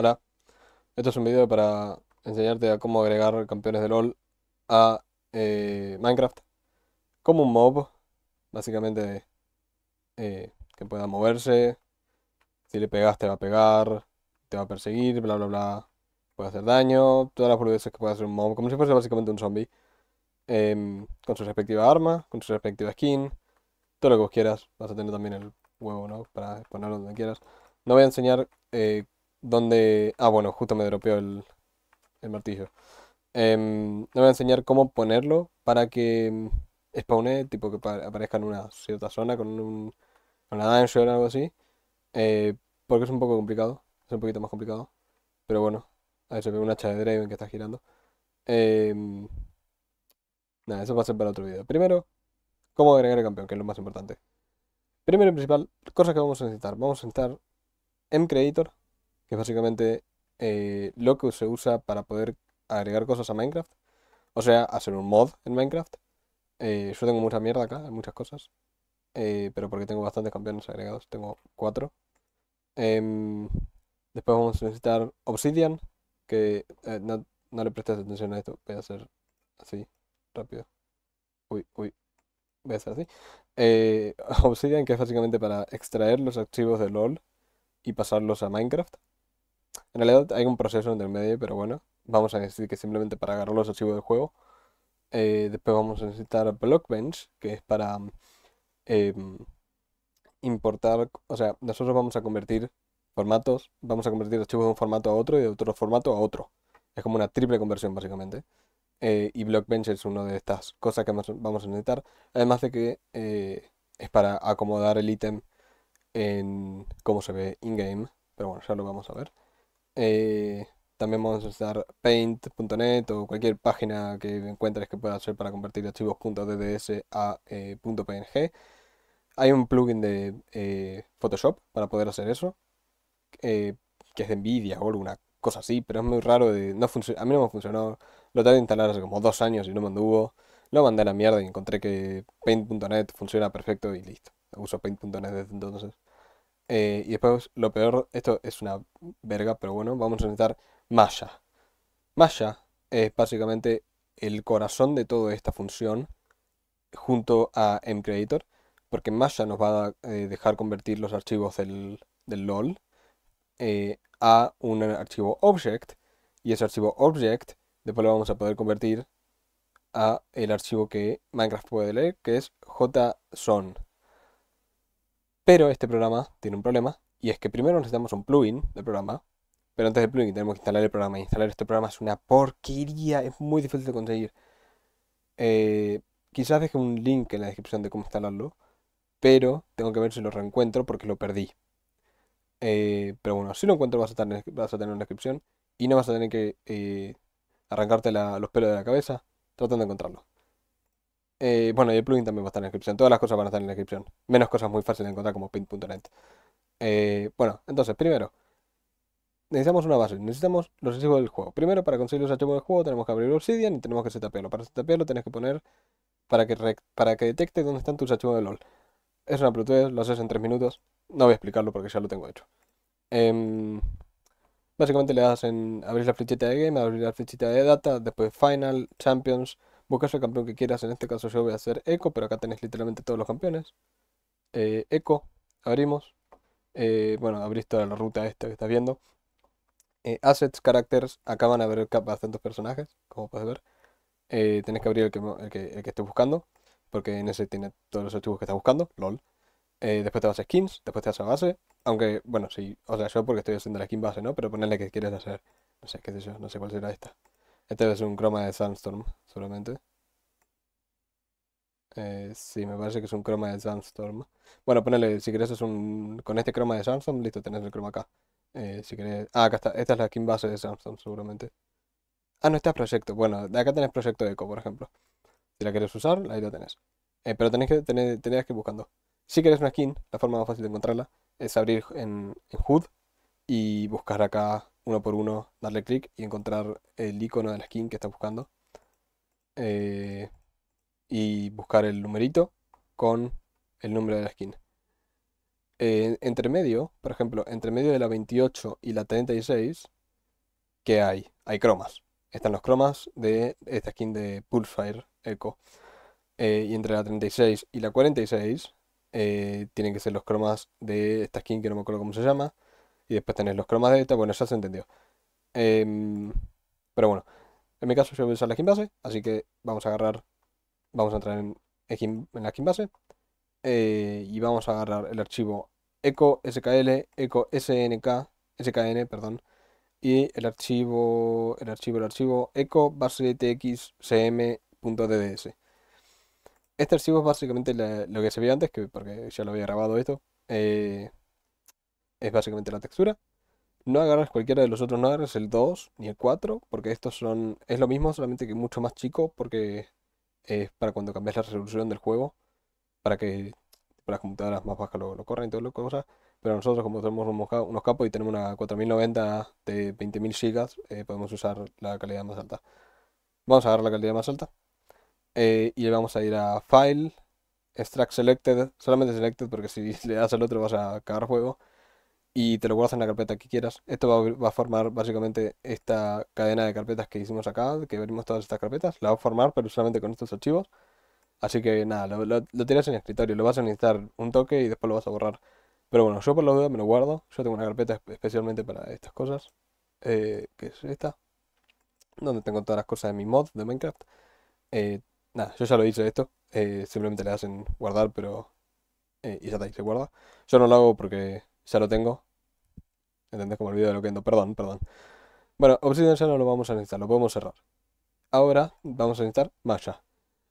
Hola, esto es un video para enseñarte a cómo agregar campeones de LOL a eh, Minecraft como un mob, básicamente eh, que pueda moverse, si le pegas te va a pegar, te va a perseguir, bla bla bla, puede hacer daño, todas las boludeces que puede hacer un mob, como si fuese básicamente un zombie, em, con su respectiva arma, con su respectiva skin, todo lo que vos quieras, vas a tener también el huevo, ¿no? Para ponerlo donde quieras. No voy a enseñar eh, donde... Ah, bueno, justo me dropeó el, el martillo. Eh, voy a enseñar cómo ponerlo para que spawne, tipo que aparezca en una cierta zona con, un, con una dungeon o algo así. Eh, porque es un poco complicado, es un poquito más complicado. Pero bueno, ver se ve una hacha de Draven que está girando. Em, nada, eso va a ser para otro video. Primero, cómo agregar el campeón, que es lo más importante. Primero y principal, cosa que vamos a necesitar. Vamos a necesitar M-Creator, que es básicamente eh, lo que se usa para poder agregar cosas a Minecraft. O sea, hacer un mod en Minecraft. Eh, yo tengo mucha mierda acá, muchas cosas. Eh, pero porque tengo bastantes campeones agregados, tengo cuatro. Em, después vamos a necesitar Obsidian, que no, no, le prestes atención a esto, voy a hacer así, rápido. Uy, uy, voy a hacer así. Obsidian, que es básicamente para extraer los archivos de LOL y pasarlos a Minecraft. En realidad hay un proceso en el medio, pero bueno, vamos a decir que simplemente para agarrar los archivos del juego. Eh, después vamos a necesitar Blockbench, que es para em, importar, o sea, nosotros vamos a convertir formatos, vamos a convertir archivos de un formato a otro y de otro formato a otro. Es como una triple conversión básicamente. Eh, y Blockbench es una de estas cosas que vamos a necesitar. Además de que eh, es para acomodar el ítem en cómo se ve in-game. Pero bueno, ya lo vamos a ver. Eh, también vamos a usar paint.net o cualquier página que encuentres que pueda hacer para convertir archivos .dds a eh, .png. Hay un plugin de eh, Photoshop para poder hacer eso, eh, que es de Nvidia o alguna cosa así, pero es muy raro, de, a mí no me funcionó, lo tratado de instalar hace como dos años y no me anduvo, lo mandé a la mierda y encontré que paint.net funciona perfecto y listo, uso paint.net desde entonces. Eh, y después lo peor, esto es una verga, pero bueno, vamos a necesitar Maya Maya es básicamente el corazón de toda esta función junto a mcreator, porque Maya nos va a eh, dejar convertir los archivos del, LOL eh, a un archivo object, y ese archivo object después lo vamos a poder convertir a el archivo que Minecraft puede leer, que es json. Pero este programa tiene un problema, y es que primero necesitamos un plugin del programa, pero antes del plugin tenemos que instalar el programa. Instalar este programa es una porquería, es muy difícil de conseguir. Eh, quizás deje un link en la descripción de cómo instalarlo, pero tengo que ver si lo reencuentro porque lo perdí. Eh, pero bueno, si lo encuentro vas a, tener, vas a una descripción y no vas a tener que eh, arrancarte los pelos de la cabeza tratando de encontrarlo. Eh, bueno, y el plugin también va a estar en la descripción. Todas las cosas van a estar en la descripción. Menos cosas muy fáciles de encontrar como paint.net. Eh, bueno, entonces, primero, necesitamos una base. Necesitamos los archivos del juego. Primero, para conseguir los archivos del juego, tenemos que abrir Obsidian y tenemos que setapearlo. Para setapearlo tenés que poner para que, para que detecte dónde están tus archivos de LOL. Es una plutua, lo haces en 3 minutos. No voy a explicarlo porque ya lo tengo hecho. Em, básicamente le das en abrir la flechita de game, abrir la flechita de data, después final, champions, Buscas el campeón que quieras, en este caso yo voy a hacer eco, pero acá tenés literalmente todos los campeones. Eh, eco, abrimos. Eh, bueno, abrís toda la ruta esta que estás viendo. Eh, assets, characters, acá van a ver bastantes personajes, como puedes ver. Eh, tenés que abrir el que, el estés buscando, porque en ese tiene todos los archivos que estás buscando, lol. después te vas a skins, después te vas a base. Aunque, bueno, sí, o sea, yo porque estoy haciendo la skin base, ¿no? Pero ponerle que quieres hacer, no sé, qué sé yo, no sé cuál será esta. Este es un croma de Sandstorm, seguramente. Eh, sí, me parece que es un croma de Sandstorm. Bueno, ponele, si querés es un... Con este croma de Sandstorm, listo, tenés el croma acá. Eh, si querés... Ah, acá está. Esta es la skin base de Sandstorm, seguramente. Ah, no, está proyecto. Bueno, de acá tenés proyecto eco, por ejemplo. Si la querés usar, ahí la tenés. Eh, pero tenés que, tener, que ir buscando. Si querés una skin, la forma más fácil de encontrarla es abrir en, en HUD y buscar acá uno por uno, darle clic y encontrar el icono de la skin que está buscando. Eh, y buscar el numerito con el nombre de la skin. Eh, entre medio, por ejemplo, entre medio de la 28 y la 36, ¿qué hay? Hay cromas. Están los cromas de esta skin de Pulsefire Echo. Eh, y entre la 36 y la 46 tienen que ser los cromas de esta skin que no me acuerdo cómo se llama y después tenés los cromas de esta, bueno, ya se entendió. Em, pero bueno, en mi caso yo voy a usar la skin base, así que vamos a agarrar, vamos a entrar en, en la skin base eh, y vamos a agarrar el archivo eco skl, eco snk, skn, perdón, y el archivo, el archivo, el archivo eco base txcm.dds. Este archivo es básicamente lo que se veía antes, que, porque ya lo había grabado esto. Eh, es básicamente la textura. No agarras cualquiera de los otros, no agarras el 2 ni el 4, porque estos son. Es lo mismo, solamente que mucho más chico, porque es para cuando cambias la resolución del juego, para que para las computadoras más bajas lo, lo corran y todo lo cosa. Pero nosotros, como tenemos unos capos y tenemos una 4090 de 20.000 gigas, eh, podemos usar la calidad más alta. Vamos a agarrar la calidad más alta. Eh, y vamos a ir a File, Extract Selected, solamente Selected porque si le das al otro vas a cagar juego y te lo guardas en la carpeta que quieras. Esto va, a formar básicamente esta cadena de carpetas que hicimos acá, que veremos todas estas carpetas, la va a formar pero solamente con estos archivos. Así que nada, lo, tienes en el escritorio, lo vas a necesitar un toque y después lo vas a borrar. Pero bueno, yo por lo menos me lo guardo. Yo tengo una carpeta especialmente para estas cosas, eh, que es esta, donde tengo todas las cosas de mi mod de Minecraft. Eh, nada, yo ya lo hice esto, eh, simplemente le hacen guardar, pero... y ya está, ahí se guarda. Yo no lo hago porque ya lo tengo. ¿Entendés? Como el video de lo que ando. Perdón, perdón. Bueno, Obsidian ya no lo vamos a necesitar, lo podemos cerrar. Ahora vamos a necesitar malla.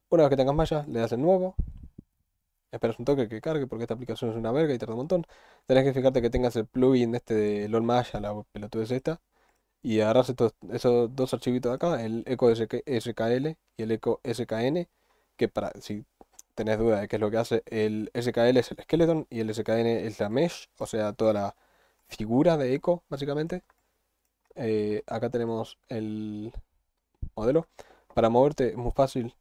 Una vez que tengas malla, le das el nuevo. Esperas un toque que cargue porque esta aplicación es una verga y tarda un montón. Tenés que fijarte que tengas el plugin este de LOL Maya, la pelotudez esta. Y agarras esos dos archivitos de acá, el eco SKL y el eco SKN. Que para, si tenés duda de qué es lo que hace, el SKL es el skeleton y el SKN es la mesh, o sea, toda la figura de eco, básicamente. Eh, acá tenemos el modelo. Para moverte es muy fácil.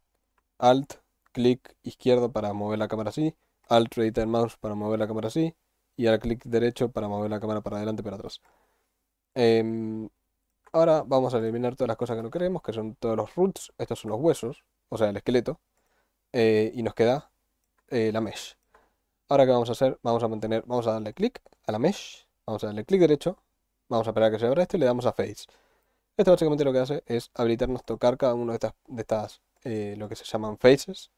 Alt, clic izquierdo para mover la cámara así. Alt, reiter mouse para mover la cámara así. Y al clic derecho para mover la cámara para adelante y para atrás. Em, ahora vamos a eliminar todas las cosas que no queremos, que son todos los roots. Estos son los huesos, o sea, el esqueleto. Eh, y nos queda eh, la mesh. Ahora que vamos a hacer, vamos a mantener, vamos a darle clic a la mesh, vamos a darle clic derecho, vamos a esperar a que se abra esto y le damos a face. Esto básicamente lo que hace es habilitarnos tocar cada uno de estas, de estas eh, lo que se llaman faces,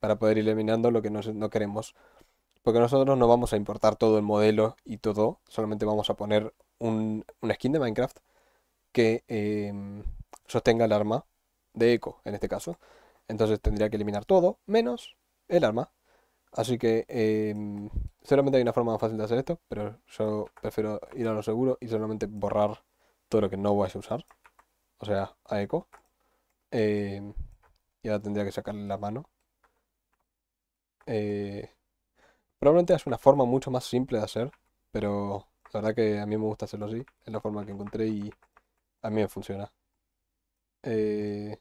para poder ir eliminando lo que no, queremos. Porque nosotros no vamos a importar todo el modelo y todo, solamente vamos a poner un, una skin de Minecraft que em, sostenga el arma de eco en este caso. Entonces tendría que eliminar todo, menos el arma. Así que eh, em, seguramente hay una forma más fácil de hacer esto, pero yo prefiero ir a lo seguro y solamente borrar todo lo que no voy a usar. O sea, a eco. Em, y ahora tendría que sacarle la mano. Eh, probablemente es una forma mucho más simple de hacer, pero la verdad que a mí me gusta hacerlo así. Es la forma que encontré y a mí me funciona. Eh,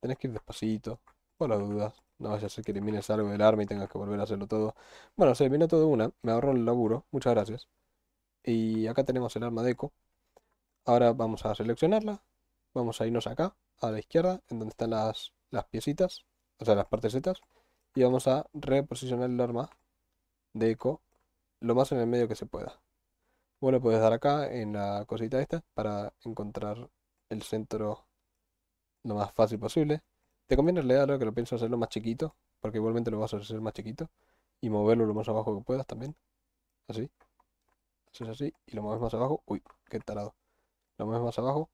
Tenés que ir despacito. Por las dudas. No vaya a ser que elimines algo del arma y tengas que volver a hacerlo todo. Bueno, se elimina todo una. Me ahorro el laburo. Muchas gracias. Y acá tenemos el arma de eco. Ahora vamos a seleccionarla. Vamos a irnos acá, a la izquierda, en donde están las, las piecitas. O sea, las partecitas. Y vamos a reposicionar el arma de eco lo más en el medio que se pueda. Bueno, puedes dar acá en la cosita esta para encontrar el centro lo más fácil posible. Te conviene leerlo, que lo pienso hacerlo más chiquito, porque igualmente lo vas a hacer más chiquito. Y moverlo lo más abajo que puedas también. Así. así y lo mueves más abajo. Uy, qué tarado. Lo mueves más abajo.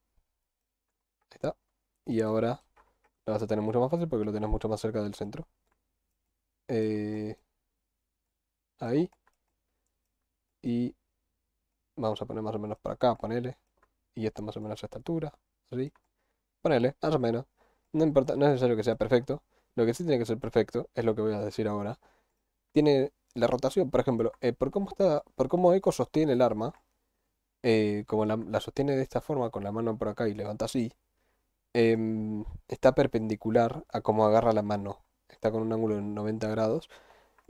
está. Y ahora lo vas a tener mucho más fácil porque lo tienes mucho más cerca del centro. Eh, ahí. Y vamos a poner más o menos para acá, paneles. Y esto más o menos a esta altura. Así. Ponele, más o menos. No importa, no es necesario que sea perfecto. Lo que sí tiene que ser perfecto es lo que voy a decir ahora. Tiene la rotación, por ejemplo, eh, por cómo está, por Echo sostiene el arma, eh, como la, sostiene de esta forma con la mano por acá y levanta así, em, está perpendicular a cómo agarra la mano. Está con un ángulo de 90 grados.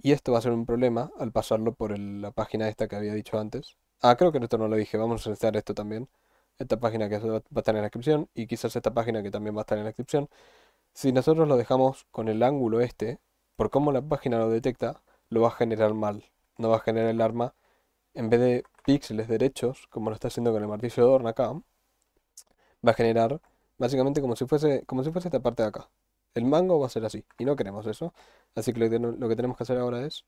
Y esto va a ser un problema al pasarlo por la página esta que había dicho antes. Ah, creo que esto no lo dije. Vamos a enseñar esto también esta página que va a estar en la descripción y quizás esta página que también va a estar en la descripción, si nosotros lo dejamos con el ángulo este, por cómo la página lo detecta, lo va a generar mal. No va a generar el arma en vez de píxeles derechos, como lo está haciendo con el martillo de Dorn acá, va a generar básicamente como si fuese, como si fuese esta parte de acá. El mango va a ser así, y no queremos eso. Así que lo, lo que tenemos que hacer ahora es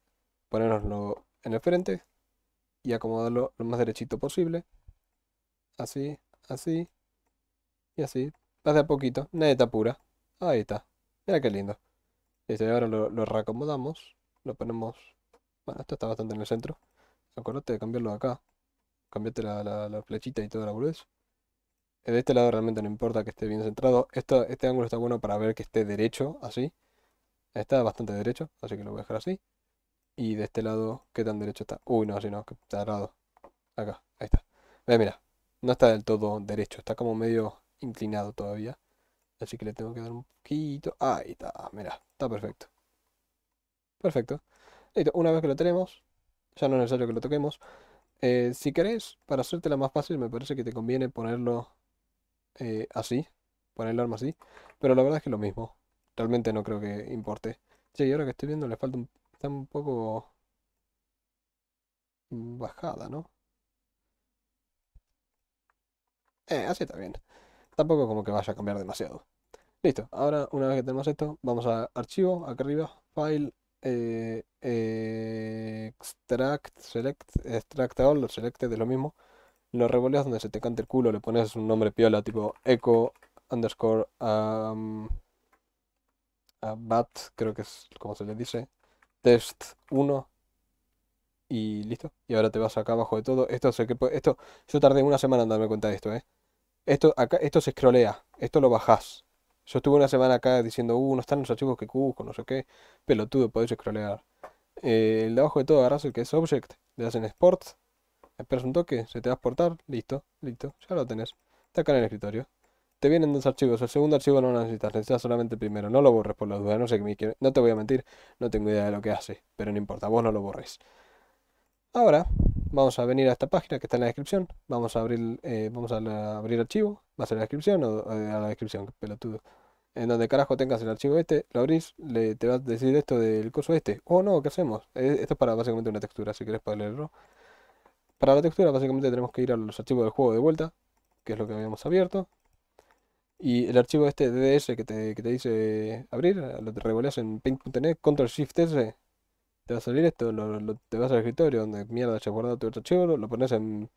ponernoslo en el frente y acomodarlo lo más derechito posible así, así y así. hace poquito, Neta pura, Ahí está. Mira qué lindo. y este, ahora lo, lo, reacomodamos. Lo ponemos... Bueno, esto está bastante en el centro. Acordate de cambiarlo acá. Cambiate la, flechita y todo la boludez. Eh, de este lado realmente no importa que esté bien centrado. Esto, este ángulo está bueno para ver que esté derecho, así. Está bastante derecho, así que lo voy a dejar así. Y de este lado, ¿qué tan derecho está? Uy, no, así no, que está al lado. Acá, ahí está. Ve, mira, no está del todo derecho, está como medio inclinado todavía. Así que le tengo que dar un poquito. Ahí está, mira, está perfecto. Perfecto. una vez que lo tenemos, ya no es necesario que lo toquemos. Eh, si querés, para hacértela más fácil, me parece que te conviene ponerlo eh, así. Poner el arma así. Pero la verdad es que lo mismo. Realmente no creo que importe. Sí, y ahora que estoy viendo le falta un... Está un poco... Bajada, ¿no? Eh, así está bien. Tampoco como que vaya a cambiar demasiado. Listo, ahora una vez que tenemos esto, vamos a archivo, acá arriba, file, eh, extract, select, extract all, lo de lo mismo. Lo revoleas donde se te cante el culo, le pones un nombre piola tipo echo underscore um, a bat, creo que es como se le dice, test 1 y listo. Y ahora te vas acá abajo de todo. Esto, sé que, esto yo tardé una semana en darme cuenta de esto, ¿eh? Esto, acá, esto se scrollea, esto lo bajás. Yo estuve una semana acá diciendo, uh, no están los archivos que busco, no sé qué. Pelotudo, podés scrollear. Eh, el de abajo de todo agarras el que es Object, le das en Export, esperas un toque, se te va a exportar, listo, listo, ya lo tenés. Está acá en el escritorio. Te vienen dos archivos, el segundo archivo no lo necesitas, necesitas solamente el primero. No lo borres por la dudas no sé qué me No te voy a mentir, no tengo idea de lo que hace, pero no importa, vos no lo borres. Ahora, vamos a venir a esta página que está en la descripción, vamos a abrir, eh, vamos a, abrir archivo, va a la descripción o eh, a la descripción, pelotudo. En donde carajo tengas el archivo este, lo abrís, le, te va a decir esto del curso este. Oh no, ¿qué hacemos? E, esto es para básicamente una textura, si querés poder leerlo. Para la textura básicamente tenemos que ir a los archivos del juego de vuelta, que es lo que habíamos abierto. Y el archivo este DDS que te, que te dice abrir, lo te en paint.net, control shift S, te va a salir esto, te vas al escritorio donde mierda he guardado tu archivo, lo, pones en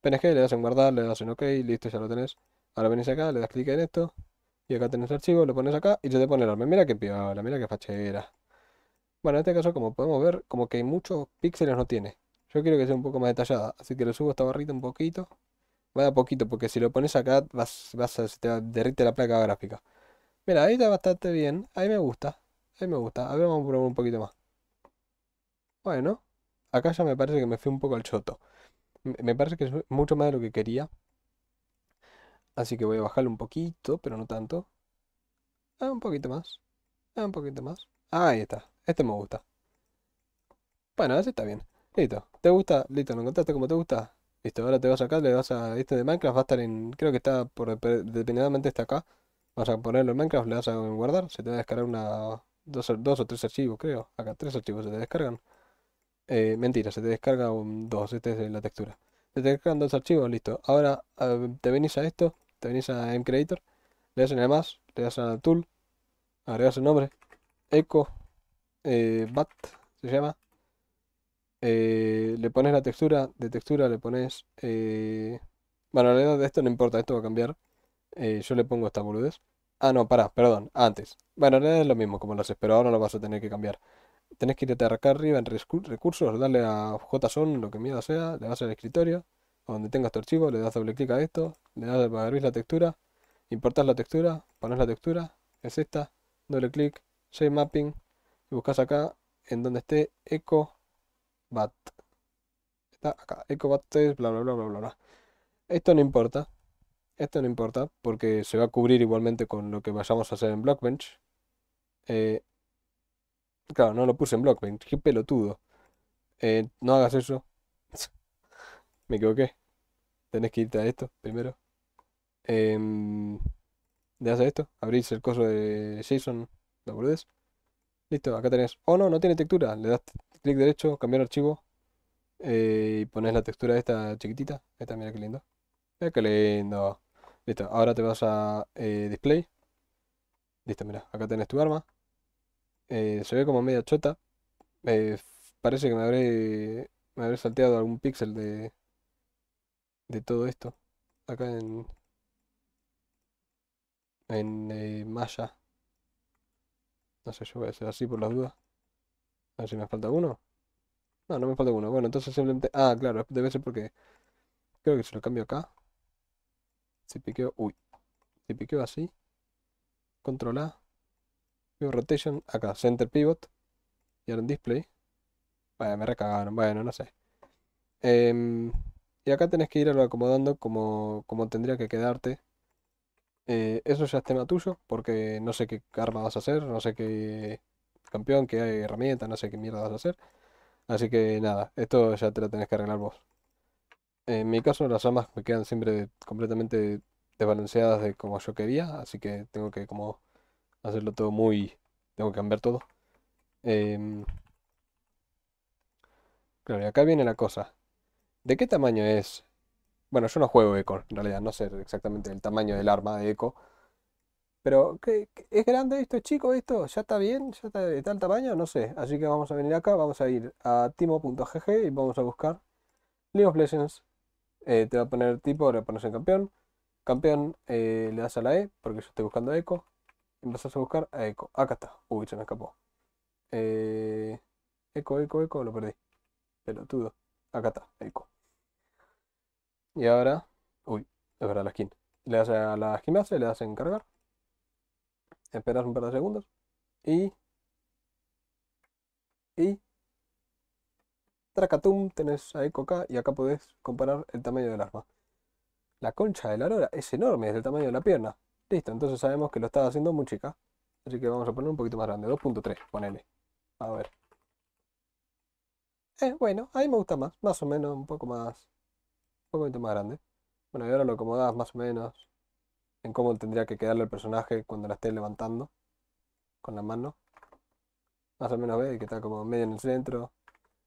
PNG, le das en guardar, le das en OK, listo, ya lo tenés. Ahora venís acá, le das clic en esto, y acá tenés el archivo, lo pones acá y yo te pone el arma. Mira qué piola, mira qué fachera. Bueno, en este caso, como podemos ver, como que hay muchos píxeles no tiene. Yo quiero que sea un poco más detallada, así que le subo esta barrita un poquito. Va a poquito, porque si lo pones acá, vas, te derrite la placa gráfica. Mira, ahí está bastante bien, ahí me gusta, ahí me gusta. A ver, vamos a probar un poquito más bueno, acá ya me parece que me fui un poco al choto. Me parece que es mucho más de lo que quería. Así que voy a bajarlo un poquito, pero no tanto. Ah, un poquito más. Ah, un poquito más. Ah, ahí está. Este me gusta. Bueno, así está bien. Listo. ¿Te gusta? Listo, lo encontraste como te gusta. Listo, ahora te vas acá, le vas a este de Minecraft, va a estar en... Creo que está por... Dependientemente está acá. Vas a ponerlo en Minecraft, le vas a guardar, se te va a descargar una... Dos, dos o tres archivos, creo. Acá tres archivos se te descargan. Eh, mentira, se te descarga un 2, esta es la textura. Se te descargan dos archivos, listo. Ahora te venís a esto, te venís a mcreator, le das en el más, le das al tool, agregas el nombre, Eco eh, bat se llama. Eh, le pones la textura, de textura le pones... bueno, la realidad de esto no importa, esto va a cambiar. yo le pongo esta boludez. Ah, no, pará, perdón, antes. Bueno, la realidad es lo mismo como lo haces, pero ahora lo vas a tener que cambiar. Tenés que irte acá arriba en recursos, darle a JSON, lo que miedo sea, le das al escritorio, donde tengas tu archivo, le das doble clic a esto, le das para abrir la textura, importas la textura, pones la textura, es esta, doble clic, mapping, y buscas acá en donde esté eco Está acá, bat test, bla bla bla bla bla. Esto no importa, esto no importa porque se va a cubrir igualmente con lo que vayamos a hacer en Blockbench. Eh, Claro, no lo puse en Blockbank. Qué pelotudo. Eh, no hagas eso. Me equivoqué. Tenés que irte a esto primero. Eh, le das esto. Abrís el coso de JSON. lo volvés Listo, acá tenés. Oh no, no tiene textura. Le das clic derecho, cambiar archivo. Eh, y pones la textura esta chiquitita. Esta, mira qué lindo. Mira eh, qué lindo. Listo, ahora te vas a display. Listo, mira, acá tenés tu arma. Eh, se ve como media chota. Eh, parece que me habré, me habré salteado algún píxel de, de todo esto. Acá en, en eh, malla No sé, yo voy a hacer así por las dudas. A ver si me falta uno. No, no me falta uno. Bueno, entonces simplemente... Ah, claro, debe ser porque... Creo que se lo cambio acá. Si piqueo... Uy. Si piqueo así. Control Rotation, acá, Center Pivot. Y ahora en Display. Bueno, me recagaron, bueno, no sé. Em, y acá tenés que irlo acomodando como, como tendría que quedarte. Eh, eso ya es tema tuyo, porque no sé qué arma vas a hacer, no sé qué campeón, qué herramienta, no sé qué mierda vas a hacer. Así que nada, esto ya te lo tenés que arreglar vos. En mi caso las armas me quedan siempre completamente desbalanceadas de como yo quería, así que tengo que como hacerlo todo muy... Tengo que cambiar todo. Em, claro, y acá viene la cosa. ¿De qué tamaño es? Bueno, yo no juego Echo, en realidad. No sé exactamente el tamaño del arma de Echo. Pero, ¿qué, es grande esto? ¿Es chico esto? ¿Ya está bien? ¿Ya está de tal tamaño? No sé. Así que vamos a venir acá. Vamos a ir a timo.gg y vamos a buscar League of Legends. Eh, te va a poner tipo, ahora pones en campeón. Campeón eh, le das a la E, porque yo estoy buscando Echo. Empezas a buscar a Echo. Acá está. Uy, se me escapó. Eh, eco, eco, eco, lo perdí. Pelotudo. Acá está, eco. Y ahora. Uy, es verdad, la skin. Le das a la skin base, le das en cargar. Esperas un par de segundos. Y. Y. Tracatum, tenés a eco acá y acá podés comparar el tamaño del arma. La concha de la Aurora es enorme, es del tamaño de la pierna. Listo, entonces sabemos que lo estaba haciendo muy chica. Así que vamos a poner un poquito más grande, 2.3, ponele. A ver. Eh, bueno, ahí me gusta más, más o menos, un poco más, un poquito más grande. Bueno, y ahora lo acomodas más o menos en cómo tendría que quedarle el personaje cuando la esté levantando con la mano. Más o menos ve que está como medio en el centro.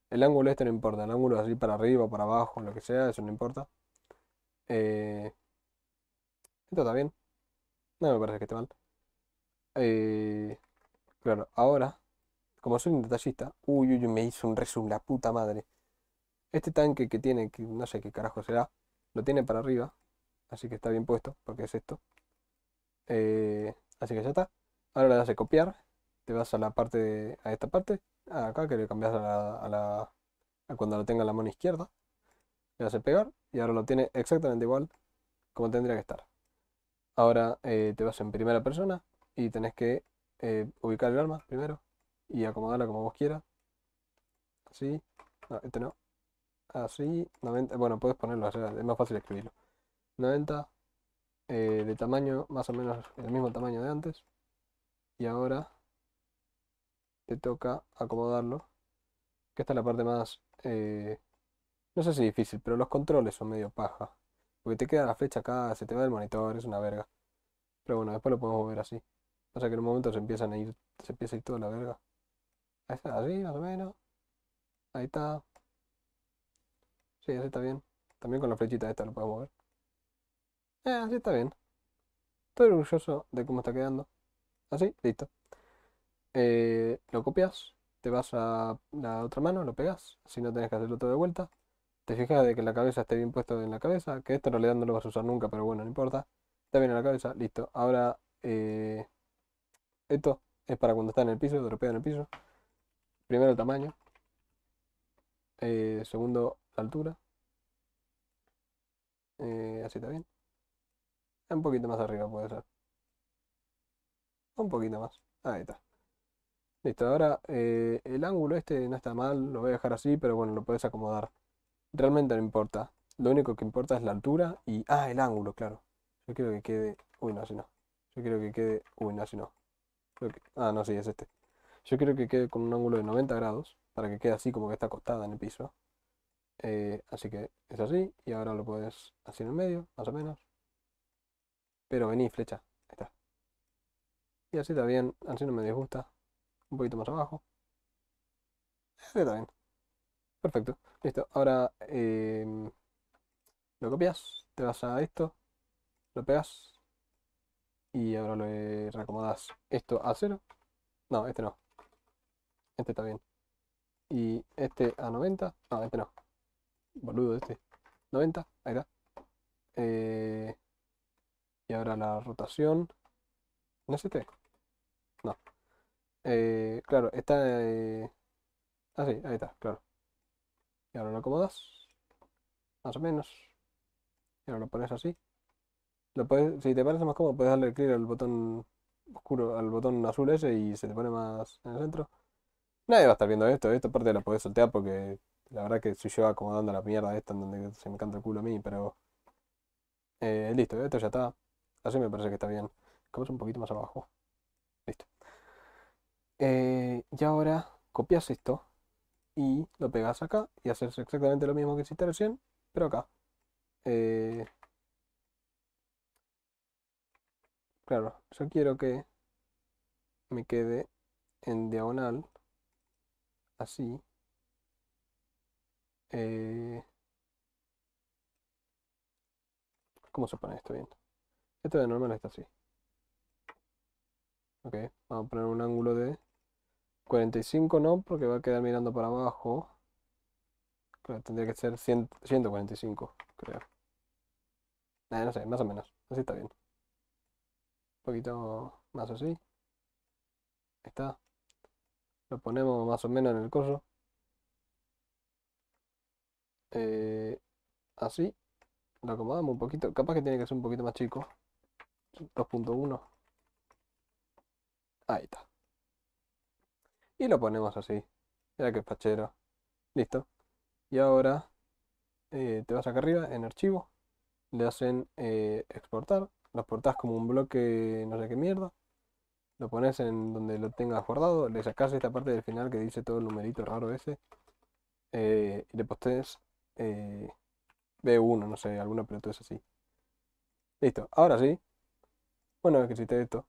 El ángulo este no importa, el ángulo así para arriba, para abajo, lo que sea, eso no importa. Eh, esto está bien. No me parece que esté mal. Eh, claro, ahora, como soy un detallista, uy, uy, me hizo un resumen, la puta madre. Este tanque que tiene, que no sé qué carajo será, lo tiene para arriba, así que está bien puesto, porque es esto. Eh, así que ya está. Ahora le das a copiar, te vas a la parte, a esta parte, acá que le cambias a la, a cuando lo tenga la mano izquierda, le hace a pegar y ahora lo tiene exactamente igual como tendría que estar. Ahora eh, te vas en primera persona y tenés que eh, ubicar el arma primero y acomodarla como vos quieras. Así. este no. Así. 90. Bueno, puedes ponerlo, es más fácil escribirlo. 90. Eh, de tamaño, más o menos el mismo tamaño de antes. Y ahora te toca acomodarlo. Que esta es la parte más... no sé si difícil, pero los controles son medio paja. Porque te queda la flecha acá, se te va el monitor, es una verga. Pero bueno, después lo podemos mover así. O sea que en un momento se empiezan a ir, se empieza a ir toda la verga. Ahí está, así más o menos. Ahí está. Sí, así está bien. También con la flechita esta lo podemos mover Eh, así está bien. Estoy orgulloso de cómo está quedando. Así, listo. Eh, lo copias, te vas a la otra mano, lo pegas. Si no tenés que hacerlo todo de vuelta te fijas de que la cabeza esté bien puesta en la cabeza, que esto en realidad no lo vas a usar nunca, pero bueno, no importa. Está bien en la cabeza, listo. Ahora, eh, esto es para cuando está en el piso, dropea en el piso. Primero el tamaño. Eh, segundo, la altura. Eh, así está bien. Un poquito más arriba puede ser. Un poquito más. Ahí está. Listo, ahora el ángulo este no está mal, lo voy a dejar así, pero bueno, lo puedes acomodar. Realmente no importa. Lo único que importa es la altura y... Ah, el ángulo, claro. Yo quiero que quede... Uy, no, así no. Yo quiero que quede... Uy, no, así no. Ah, no, sí, es este. Yo quiero que quede con un ángulo de 90 grados para que quede así como que está acostada en el piso. Eh, así que es así y ahora lo puedes hacer en el medio, más o menos. Pero vení, flecha. Ahí está. Y así está bien, así no me disgusta. Un poquito más abajo. Así eh, está bien. Perfecto, listo. Ahora em, lo copias, te vas a esto, lo pegas y ahora le reacomodas esto a 0. No, este no. Este está bien. Y este a 90. No, este no. Boludo, este. 90, ahí está. Eh, y ahora la rotación. ¿No es este? No. Eh, claro, está... Eh... Ah, sí, ahí está, claro. Y ahora lo acomodas. Más o menos. Y ahora lo pones así. Lo puedes, si te parece más cómodo, puedes darle clic al botón oscuro, al botón azul ese y se te pone más en el centro. Nadie va a estar viendo esto, esta parte la puedes soltear porque la verdad que soy yo acomodando la mierda esta en donde se me canta el culo a mí, pero eh, listo, esto ya está. Así me parece que está bien. Vamos un poquito más abajo. Listo. Eh, y ahora copias esto y lo pegas acá y haces exactamente lo mismo que hiciste recién, pero acá. Eh, claro, yo quiero que me quede en diagonal, así. Eh, ¿Cómo se pone esto bien? Esto de normal está así. Ok, vamos a poner un ángulo de 45 no, porque va a quedar mirando para abajo. tendría que ser 145, creo. Ah, no sé, más o menos. Así está bien. Un poquito más así. Ahí está. Lo ponemos más o menos en el coso. Eh, así. Lo acomodamos un poquito. Capaz que tiene que ser un poquito más chico. 2.1. Ahí está. Y lo ponemos así. Mira que pachero Listo. Y ahora eh, te vas acá arriba en archivo. Le hacen eh, exportar. Lo exportas como un bloque no sé qué mierda. Lo pones en donde lo tengas guardado. Le sacas esta parte del final que dice todo el numerito raro ese. Eh, y le postees B1, no sé, alguna es así. Listo. Ahora sí. Bueno, que hiciste esto.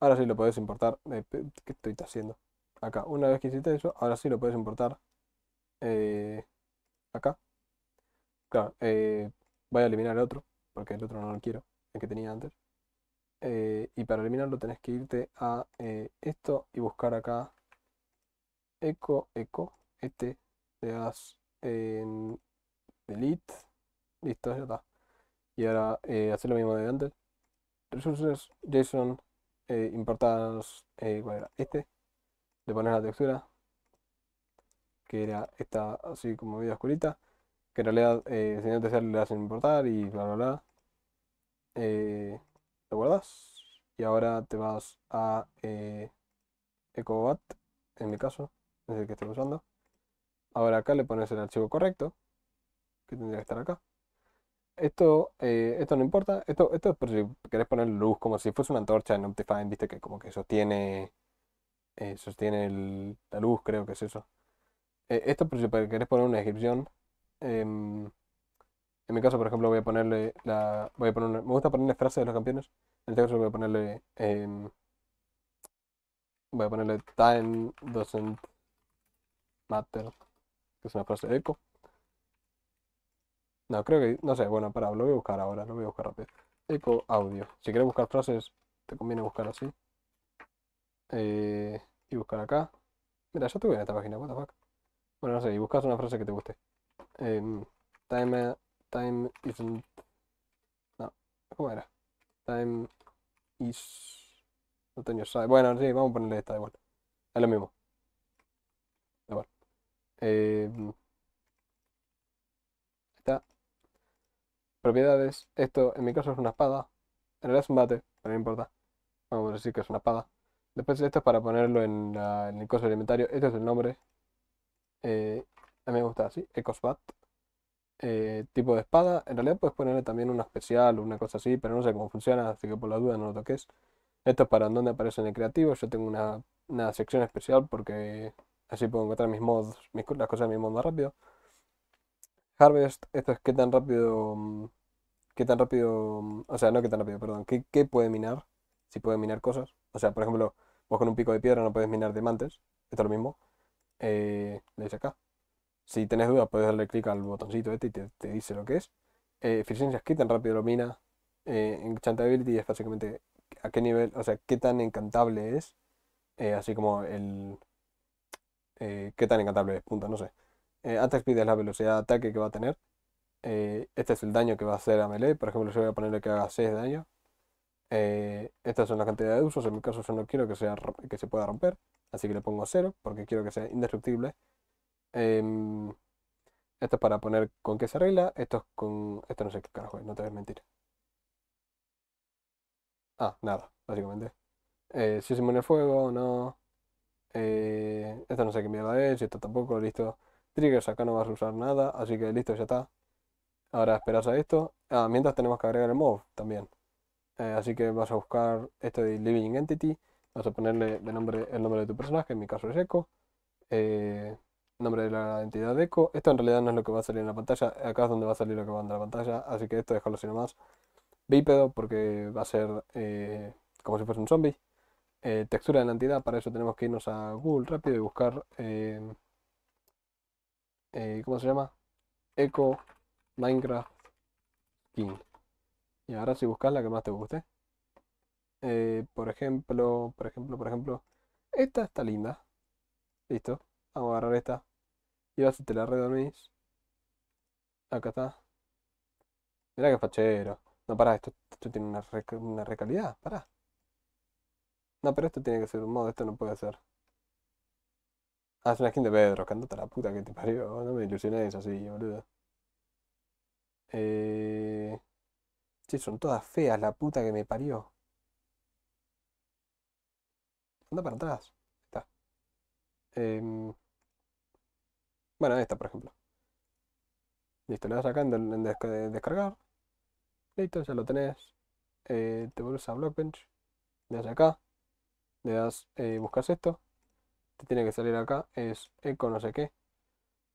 Ahora sí lo podés importar. ¿Qué estoy haciendo? acá. Una vez que hiciste eso, ahora sí lo puedes importar eh, acá. Claro, eh, voy a eliminar el otro, porque el otro no lo quiero, el que tenía antes. Eh, y para eliminarlo tenés que irte a esto y buscar acá eco, eco, este, le das en delete, listo, ya está. Y ahora hacer lo mismo de antes. Resources, JSON, importas, ¿cuál era? Este le pones la textura, que era esta así como medio oscurita, que en realidad eh, si te le importar y bla bla bla. Eh, lo guardas y ahora te vas a eh, EcoBat, en mi caso, es el que estoy usando. Ahora acá le pones el archivo correcto, que tendría que estar acá. Esto, eh, esto no importa, esto, esto es por si querés poner luz como si fuese una antorcha en Optifine, viste que como que sostiene eh, sostiene el, la luz, creo que es eso. Eh, esto, por si querés poner una descripción, em, en mi caso, por ejemplo, voy a ponerle la. Voy a poner me gusta ponerle frases de los campeones. En este caso, voy a ponerle. Em, voy a ponerle Time doesn't matter, que es una frase eco. No, creo que. No sé, bueno, para, lo voy a buscar ahora, lo voy a buscar rápido. Eco audio. Si quieres buscar frases, te conviene buscar así. Eh, y buscar acá. Mira, yo estuve en esta página, what the fuck. Bueno, no sé, y buscas una frase que te guste. Em, time, time isn't... No, ¿cómo era? Time is... No tengo Bueno, sí, vamos a ponerle esta igual. Es lo mismo. Igual. Em, está. Propiedades. Esto, en mi caso, es una espada. En realidad es un bate, pero no importa. Vamos a decir que es una espada. Después esto es para ponerlo en, el coso alimentario, Este es el nombre. Eh, a mí me gusta así, Ecosbat. Eh, tipo de espada. En realidad puedes ponerle también una especial o una cosa así, pero no sé cómo funciona, así que por la duda no lo toques. Esto es para donde aparece en el creativo. Yo tengo una, sección especial porque así puedo encontrar mis mods, las cosas de mi mod más rápido. Harvest, esto es qué tan rápido, qué tan rápido, o sea, no qué tan rápido, perdón, qué, qué puede minar, si puede minar cosas. O sea, por ejemplo, Vos con un pico de piedra no puedes minar diamantes. Esto es lo mismo. Eh, le acá. Si tenés dudas, puedes darle clic al botoncito este y te, dice lo que es. Eh, eficiencia es tan rápido lo mina. Eh, enchantability es básicamente a qué nivel, o sea, qué tan encantable es. Eh, así como el. Eh, qué tan encantable es, punto, no sé. Attack speed es la velocidad de ataque que va a tener. este es el daño que va a hacer a melee. Por ejemplo, yo voy a ponerle que haga 6 de daño. Eh, estas son las cantidades de usos, en mi caso yo no quiero que, sea, que se pueda romper, así que le pongo 0 porque quiero que sea indestructible. Em, esto es para poner con qué se arregla, esto es con... esto no sé qué carajo no te voy a mentir. Ah, nada, básicamente. Eh, si se inmune el fuego, no. Eh, esto no sé qué mierda es, esto tampoco, listo. Triggers acá no vas a usar nada, así que listo, ya está. Ahora esperas a esto. Ah, mientras tenemos que agregar el move también. Eh, así que vas a buscar Esto de Living Entity, vas a ponerle el nombre, el nombre de tu personaje, en mi caso es Echo, eh, nombre de la entidad de Echo. Esto en realidad no es lo que va a salir en la pantalla, acá es donde va a salir lo que va a andar en la pantalla, así que esto dejarlo así nomás. Bípedo, porque va a ser eh, como si fuese un zombie. textura de la entidad, para eso tenemos que irnos a Google rápido y buscar. ¿Cómo se llama? Echo Minecraft King y ahora si buscas la que más te guste. Eh, por ejemplo, por ejemplo, por ejemplo. Esta está linda. Listo. Vamos a agarrar esta. Y vas a te la redormís. Acá está. mira que fachero. No, pará, esto, esto tiene una, una recalidad. Pará. No, pero esto tiene que ser un modo. Esto no puede ser. Ah, es una skin de Pedro. Cántate la puta que te parió. No me ilusiones así, boludo. Eh... Sí, son todas feas, la puta que me parió. Anda para atrás. Está. Em, bueno, esta, por ejemplo. Listo, le das acá en, descargar. Listo, ya lo tenés. Eh, te vuelves a Blockbench. Le das acá. Le das, eh, buscas esto. Te tiene que salir acá. Es eco no sé qué.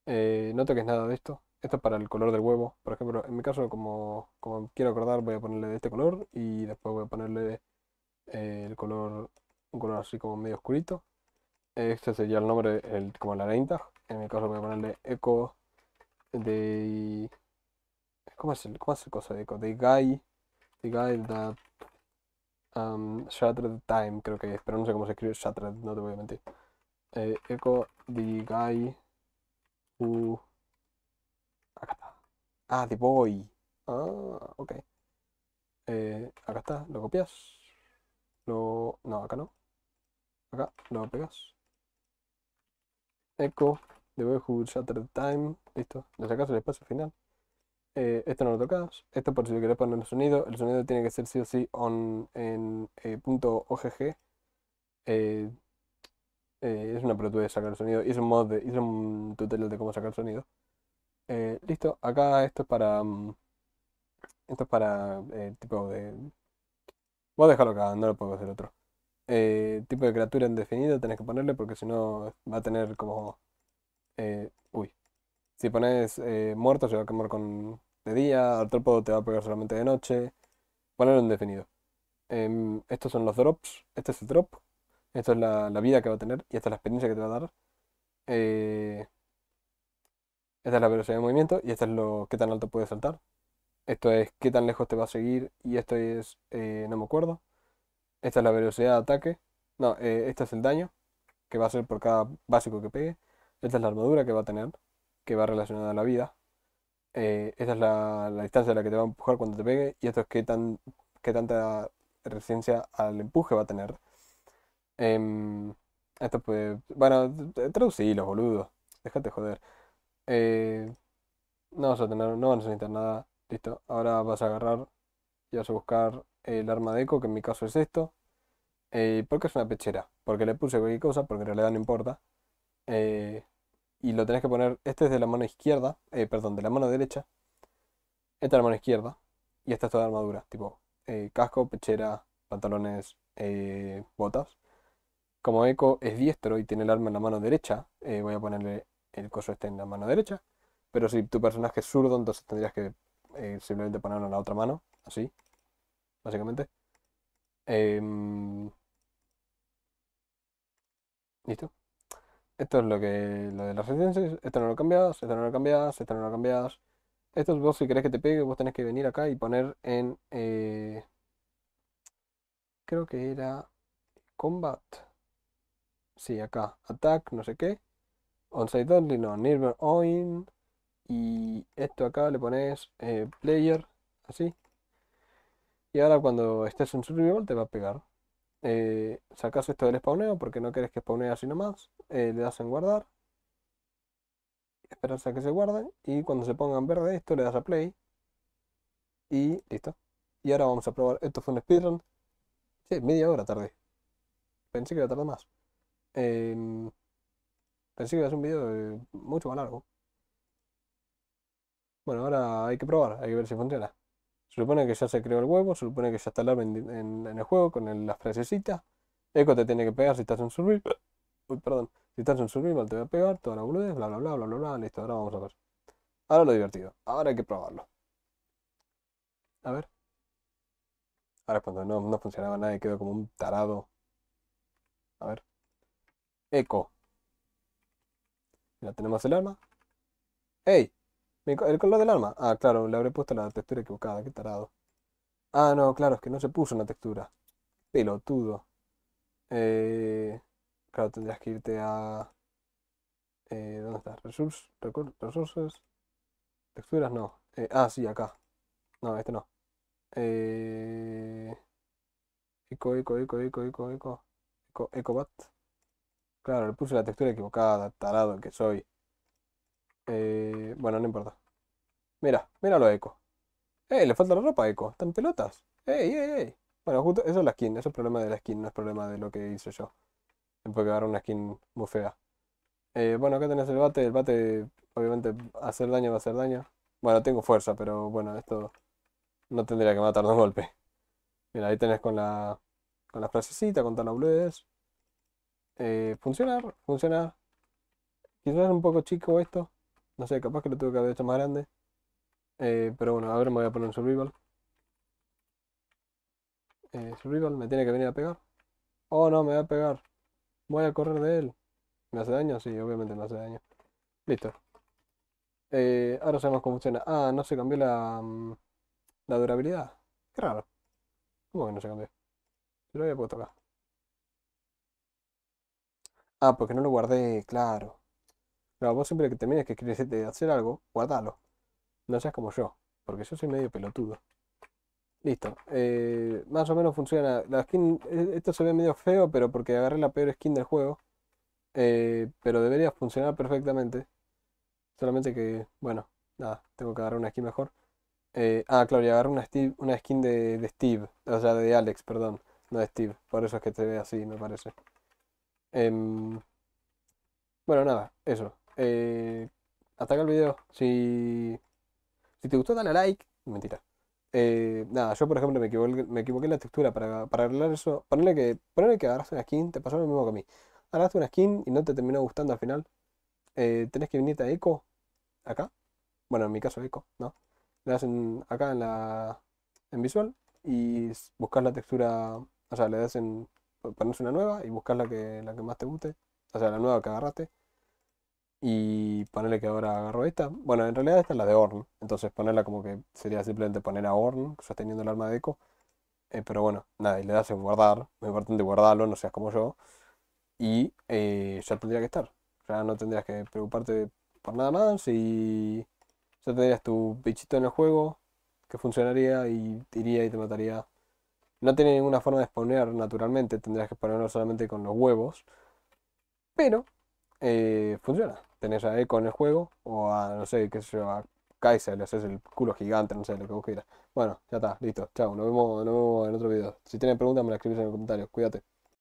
Eh, no toques nada de esto esto es para el color del huevo. Por ejemplo, en mi caso, como, quiero acordar, voy a ponerle de este color y después voy a ponerle eh, el color, un color así como medio oscurito. Este sería el nombre, el, como la lenta. En mi caso voy a ponerle eco de... ¿Cómo es el, cómo cosa de eco? De guy, the guy that um, shattered time, creo que es, pero no sé cómo se escribe shattered, no te voy a mentir. Eh, eco the guy who Acá está. Ah, the Boy. Ah, ok. Eh, acá está, lo copias. Lo... No, acá no. Acá lo pegas. Echo, The who Shattered Time. Listo, le sacas el espacio final. Eh, esto no lo tocas. Esto por si yo querés poner el sonido. El sonido tiene que ser sí o sí on, en eh, punto .ogg. Eh, es una de sacar el sonido. es un mod, hice un tutorial de cómo sacar el sonido. Eh, listo, acá esto es para... Mm, esto es para eh, tipo de... Voy a dejarlo acá, no lo puedo hacer otro. Eh, tipo de criatura indefinido tenés que ponerle porque si no va a tener como... uy. Si pones muerto se va a quemar con de día, tropo te va a pegar solamente de noche. Ponerlo indefinido. Em, estos son los drops. Este es el drop. Esto es la, la vida que va a tener y esta es la experiencia que te va a dar. Eh, esta es la velocidad de movimiento y esta es lo que tan alto puedes saltar. Esto es qué tan lejos te va a seguir y esto es, eh, no me acuerdo. Esta es la velocidad de ataque. No, eh, esto es el daño que va a ser por cada básico que pegue. Esta es la armadura que va a tener, que va relacionada a la vida. Eh, esta es la, distancia a la que te va a empujar cuando te pegue y esto es qué, tan, qué tanta resistencia al empuje va a tener. Em, esto pues, bueno, traducí los boludos. Déjate joder. Eh, no vas a tener, no a necesitar nada. Listo. Ahora vas a agarrar y vas a buscar el arma de eco, que en mi caso es esto. Eh, porque es una pechera. Porque le puse cualquier cosa, porque en realidad no importa. Eh, y lo tenés que poner. Este es de la mano izquierda. perdón, de la mano derecha. Esta es la mano izquierda. Y esta es toda la armadura. Tipo, casco, pechera, pantalones, botas. Como Eco es diestro y tiene el arma en la mano derecha, voy a ponerle el coso esté en la mano derecha. Pero si tu personaje es zurdo, entonces tendrías que eh, simplemente ponerlo en la otra mano, así, básicamente. Em, listo. Esto es lo que lo de las residencias. Esto no lo cambiado, esto no lo cambias, esto no lo cambias. Esto vos si querés que te pegue, vos tenés que venir acá y poner en... Eh, creo que era... Combat. Sí, acá. Attack, no sé qué. Onside Only, no, Nirvana Oin. Y esto acá le pones eh, player, así. Y ahora cuando estés en survival te va a pegar. Eh, sacas esto del spawneo porque no quieres que spawnee así nomás. Eh, le das en guardar. Esperas a que se guarden Y cuando se pongan verde esto le das a play. Y listo. Y ahora vamos a probar. Esto fue un speedrun. Sí, media hora tardé. Pensé que iba a tardar más. Em, Pensé que iba un video eh, mucho más largo. Bueno, ahora hay que probar, hay que ver si funciona. Se supone que ya se creó el huevo, se supone que ya está el en, el juego con las frasecitas. eco te tiene que pegar si estás en survival. Uy, perdón. Si estás en survival te voy a pegar, toda la boludez, bla, bla, bla, bla, bla, Listo, ahora vamos a ver. Ahora lo divertido. Ahora hay que probarlo. A ver. Ahora es cuando no, no funcionaba nada y quedó como un tarado. A ver. eco Mira, tenemos el arma. ¡Ey! El color del arma. Ah, claro, le habré puesto la textura equivocada. Qué tarado. Ah, no, claro, es que no se puso una textura. Pelotudo. Eh, claro, tendrías que irte a... Eh, ¿Dónde está? resources. Texturas, no. Eh, ah, sí, acá. No, este no. Eh... Eco, eco, eco, eco, eco, eco. Eco, bat Claro, le puse la textura equivocada, tarado que soy. Eh, bueno, no importa. Mira, mira lo eco. ¡Eh! Le falta la ropa eco. Están pelotas. ¡Ey, ey, ey! Bueno, justo, eso es la skin. Eso es problema de la skin, no es problema de lo que hice yo. puede dar una skin muy fea. Eh, bueno, acá tenés el bate. El bate, obviamente, hacer daño va a hacer daño. Bueno, tengo fuerza, pero bueno, esto no tendría que matar de un golpe. Mira, ahí tenés con la, con la frasecita, con tal eh, funcionar, funcionar. Quizás un poco chico esto. No sé, capaz que lo tuve que haber hecho más grande. Eh, pero bueno, a ver, me voy a poner un survival. Eh, survival me tiene que venir a pegar. Oh no, me va a pegar. Voy a correr de él. ¿Me hace daño? Sí, obviamente me hace daño. Listo. Eh, ahora sabemos cómo funciona. Ah, no se cambió la, mm, durabilidad. Qué raro. ¿Cómo que no se cambió? lo había puesto acá. Ah, porque no lo guardé, claro. Pero vos siempre que termines que quieres este, hacer algo, guardalo. No seas como yo, porque yo soy medio pelotudo. Listo. Eh, más o menos funciona. La skin, eh, esto se ve medio feo, pero porque agarré la peor skin del juego. Eh, pero debería funcionar perfectamente. Solamente que, bueno, nada, tengo que agarrar una skin mejor. ah, claro, y agarré una, skin de, de Steve, o sea, de Alex, perdón, no de Steve. Por eso es que te ve así, me parece. Em, bueno, nada, eso. hasta eh, acá el video. Si, si te gustó, dale a like. Mentira. Eh, nada, yo por ejemplo me equivoqué, me equivoqué en la textura para, para arreglar eso. Ponerle que, que agarraste una skin, te pasó lo mismo que a mí. Agarraste una skin y no te terminó gustando al final. Eh, tenés que venirte a Echo acá. Bueno, en mi caso Echo, ¿no? Le das en, acá en la en visual y buscas la textura, o sea, le das en ponerse una nueva y buscas la que, la que más te guste, o sea, la nueva que agarraste. Y ponerle que ahora agarro esta. Bueno, en realidad esta es la de Orn, entonces ponerla como que sería simplemente poner a Orn sosteniendo el arma de eco. Eh, pero bueno, nada, y le das en guardar, muy importante guardarlo, no seas como yo. Y eh, ya tendría que estar. Ya no tendrías que preocuparte por nada más y ya tendrías tu bichito en el juego que funcionaría y iría y te mataría no tiene ninguna forma de spawnear naturalmente, tendrías que exponerlo solamente con los huevos. Pero eh, funciona. Tenés a Echo en el juego, o a, no sé, qué sé yo, a Kaiser, le haces el culo gigante, no sé, lo que vos quieras. Bueno, ya está, listo, chao, nos vemos, en otro video. Si tienen preguntas me las escribís en los comentarios, cuídate.